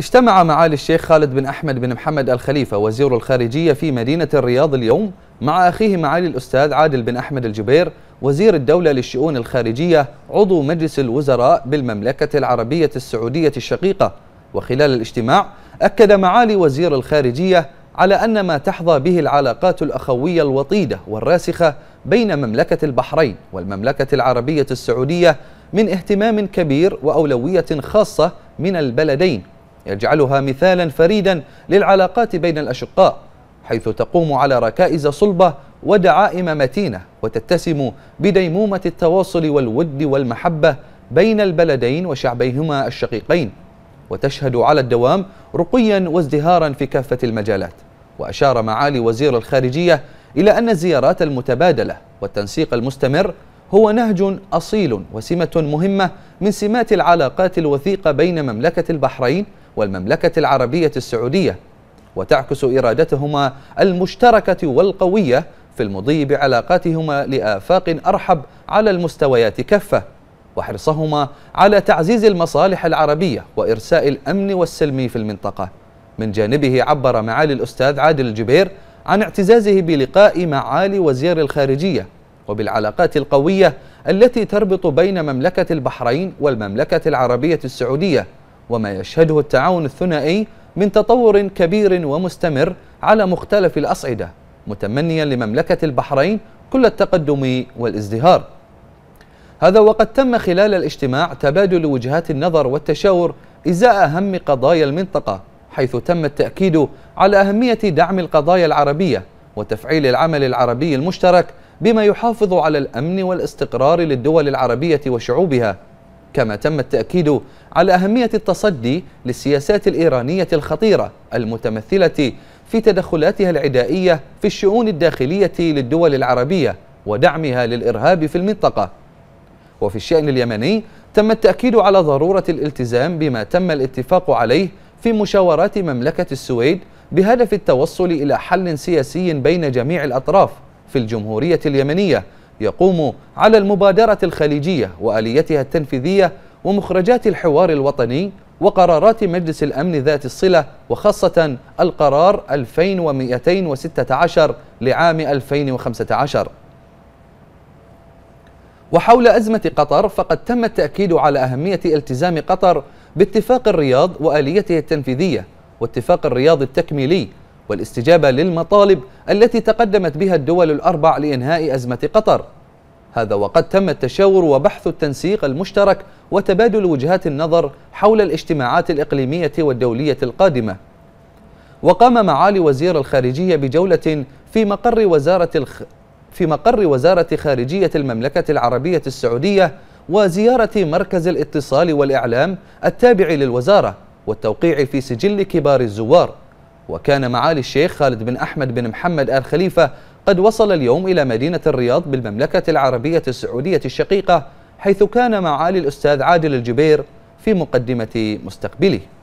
اجتمع معالي الشيخ خالد بن أحمد بن محمد الخليفة وزير الخارجية في مدينة الرياض اليوم مع أخيه معالي الأستاذ عادل بن أحمد الجبير وزير الدولة للشؤون الخارجية عضو مجلس الوزراء بالمملكة العربية السعودية الشقيقة وخلال الاجتماع أكد معالي وزير الخارجية على أن ما تحظى به العلاقات الأخوية الوطيدة والراسخة بين مملكة البحرين والمملكة العربية السعودية من اهتمام كبير وأولوية خاصة من البلدين يجعلها مثالا فريدا للعلاقات بين الأشقاء حيث تقوم على ركائز صلبة ودعائم متينة وتتسم بديمومة التواصل والود والمحبة بين البلدين وشعبيهما الشقيقين وتشهد على الدوام رقيا وازدهارا في كافة المجالات وأشار معالي وزير الخارجية إلى أن الزيارات المتبادلة والتنسيق المستمر هو نهج أصيل وسمة مهمة من سمات العلاقات الوثيقة بين مملكة البحرين والمملكة العربية السعودية وتعكس إرادتهما المشتركة والقوية في المضي بعلاقاتهما لآفاق أرحب على المستويات كفة وحرصهما على تعزيز المصالح العربية وإرساء الأمن والسلم في المنطقة من جانبه عبر معالي الأستاذ عادل الجبير عن اعتزازه بلقاء معالي وزير الخارجية وبالعلاقات القوية التي تربط بين مملكة البحرين والمملكة العربية السعودية وما يشهده التعاون الثنائي من تطور كبير ومستمر على مختلف الأصعدة متمنيا لمملكة البحرين كل التقدم والازدهار هذا وقد تم خلال الاجتماع تبادل وجهات النظر والتشاور إزاء أهم قضايا المنطقة حيث تم التأكيد على أهمية دعم القضايا العربية وتفعيل العمل العربي المشترك بما يحافظ على الأمن والاستقرار للدول العربية وشعوبها كما تم التأكيد على أهمية التصدي للسياسات الإيرانية الخطيرة المتمثلة في تدخلاتها العدائية في الشؤون الداخلية للدول العربية ودعمها للإرهاب في المنطقة وفي الشأن اليمني تم التأكيد على ضرورة الالتزام بما تم الاتفاق عليه في مشاورات مملكة السويد بهدف التوصل إلى حل سياسي بين جميع الأطراف في الجمهورية اليمنية يقوم على المبادرة الخليجية وآليتها التنفيذية ومخرجات الحوار الوطني وقرارات مجلس الأمن ذات الصلة وخاصة القرار 2216 لعام 2015 وحول أزمة قطر فقد تم التأكيد على أهمية التزام قطر باتفاق الرياض وآليته التنفيذية واتفاق الرياض التكميلي والاستجابة للمطالب التي تقدمت بها الدول الأربع لإنهاء أزمة قطر هذا وقد تم التشاور وبحث التنسيق المشترك وتبادل وجهات النظر حول الاجتماعات الإقليمية والدولية القادمة وقام معالي وزير الخارجية بجولة في مقر وزارة الخ... في مقر وزارة خارجية المملكة العربية السعودية وزيارة مركز الاتصال والإعلام التابع للوزارة والتوقيع في سجل كبار الزوار وكان معالي الشيخ خالد بن أحمد بن محمد آل خليفة قد وصل اليوم إلى مدينة الرياض بالمملكة العربية السعودية الشقيقة حيث كان معالي الأستاذ عادل الجبير في مقدمة مستقبله